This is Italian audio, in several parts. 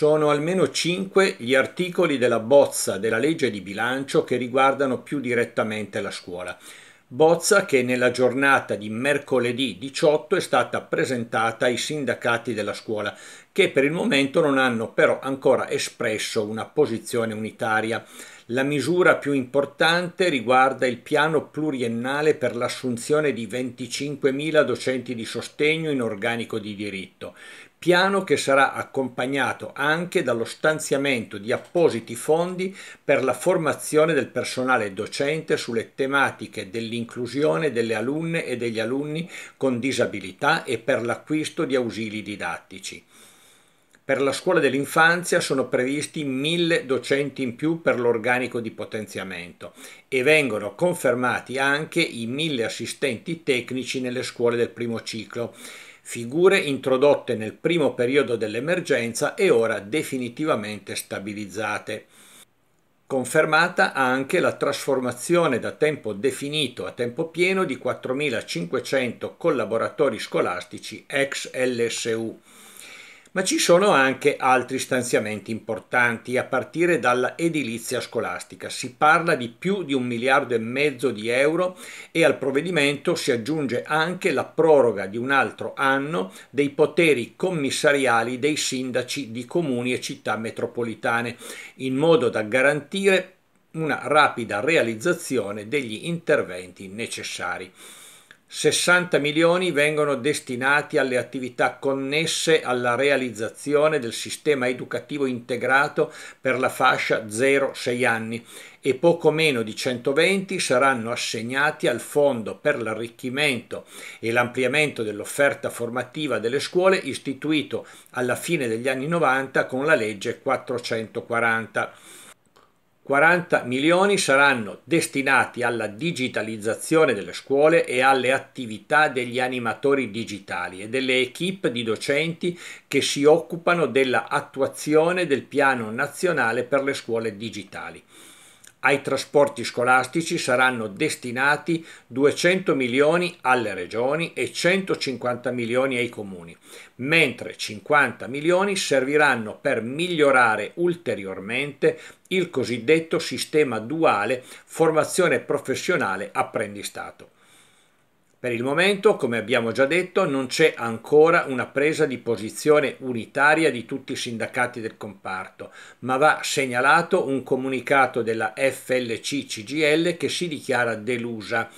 Sono almeno cinque gli articoli della bozza della legge di bilancio che riguardano più direttamente la scuola. Bozza che nella giornata di mercoledì 18 è stata presentata ai sindacati della scuola, che per il momento non hanno però ancora espresso una posizione unitaria. La misura più importante riguarda il piano pluriennale per l'assunzione di 25.000 docenti di sostegno in organico di diritto piano che sarà accompagnato anche dallo stanziamento di appositi fondi per la formazione del personale docente sulle tematiche dell'inclusione delle alunne e degli alunni con disabilità e per l'acquisto di ausili didattici. Per la scuola dell'infanzia sono previsti 1000 docenti in più per l'organico di potenziamento e vengono confermati anche i 1000 assistenti tecnici nelle scuole del primo ciclo figure introdotte nel primo periodo dell'emergenza e ora definitivamente stabilizzate. Confermata anche la trasformazione da tempo definito a tempo pieno di 4.500 collaboratori scolastici ex LSU ma ci sono anche altri stanziamenti importanti a partire dalla edilizia scolastica. Si parla di più di un miliardo e mezzo di euro e al provvedimento si aggiunge anche la proroga di un altro anno dei poteri commissariali dei sindaci di comuni e città metropolitane in modo da garantire una rapida realizzazione degli interventi necessari. 60 milioni vengono destinati alle attività connesse alla realizzazione del sistema educativo integrato per la fascia 0-6 anni e poco meno di 120 saranno assegnati al Fondo per l'arricchimento e l'ampliamento dell'offerta formativa delle scuole istituito alla fine degli anni 90 con la legge 440. 40 milioni saranno destinati alla digitalizzazione delle scuole e alle attività degli animatori digitali e delle equip di docenti che si occupano dell'attuazione del piano nazionale per le scuole digitali. Ai trasporti scolastici saranno destinati 200 milioni alle regioni e 150 milioni ai comuni, mentre 50 milioni serviranno per migliorare ulteriormente il cosiddetto sistema duale formazione professionale apprendistato. Per il momento, come abbiamo già detto, non c'è ancora una presa di posizione unitaria di tutti i sindacati del comparto, ma va segnalato un comunicato della FLC-CGL che si dichiara delusa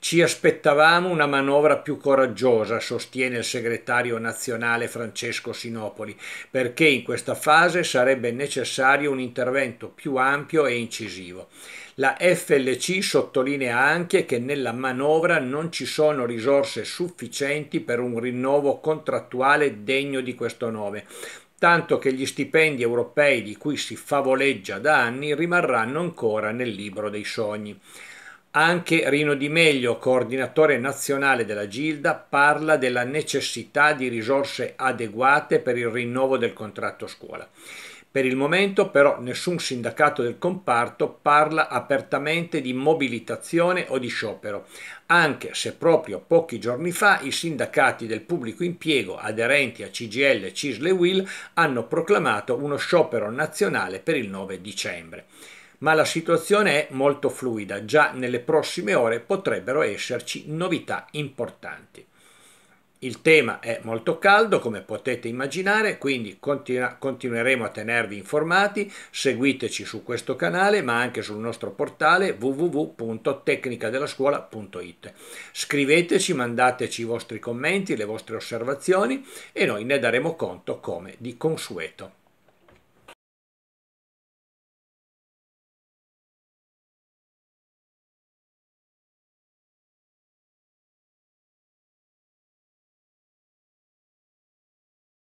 ci aspettavamo una manovra più coraggiosa, sostiene il segretario nazionale Francesco Sinopoli, perché in questa fase sarebbe necessario un intervento più ampio e incisivo. La FLC sottolinea anche che nella manovra non ci sono risorse sufficienti per un rinnovo contrattuale degno di questo nome, tanto che gli stipendi europei di cui si favoleggia da anni rimarranno ancora nel libro dei sogni. Anche Rino Di Meglio, coordinatore nazionale della Gilda, parla della necessità di risorse adeguate per il rinnovo del contratto scuola. Per il momento però nessun sindacato del comparto parla apertamente di mobilitazione o di sciopero, anche se proprio pochi giorni fa i sindacati del pubblico impiego aderenti a CGL, Cisle e Will hanno proclamato uno sciopero nazionale per il 9 dicembre ma la situazione è molto fluida, già nelle prossime ore potrebbero esserci novità importanti. Il tema è molto caldo, come potete immaginare, quindi continu- continueremo a tenervi informati, seguiteci su questo canale, ma anche sul nostro portale www.tecnicadellascuola.it. Scriveteci, mandateci i vostri commenti, le vostre osservazioni e noi ne daremo conto come di consueto.